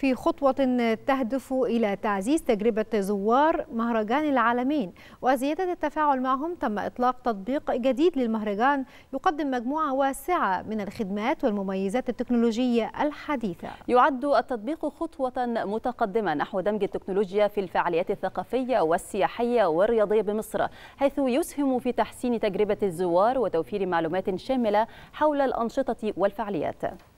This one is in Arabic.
في خطوة تهدف إلى تعزيز تجربة زوار مهرجان العالمين وزيادة التفاعل معهم تم إطلاق تطبيق جديد للمهرجان يقدم مجموعة واسعة من الخدمات والمميزات التكنولوجية الحديثة يعد التطبيق خطوة متقدمة نحو دمج التكنولوجيا في الفعاليات الثقافية والسياحية والرياضية بمصر حيث يسهم في تحسين تجربة الزوار وتوفير معلومات شاملة حول الأنشطة والفعاليات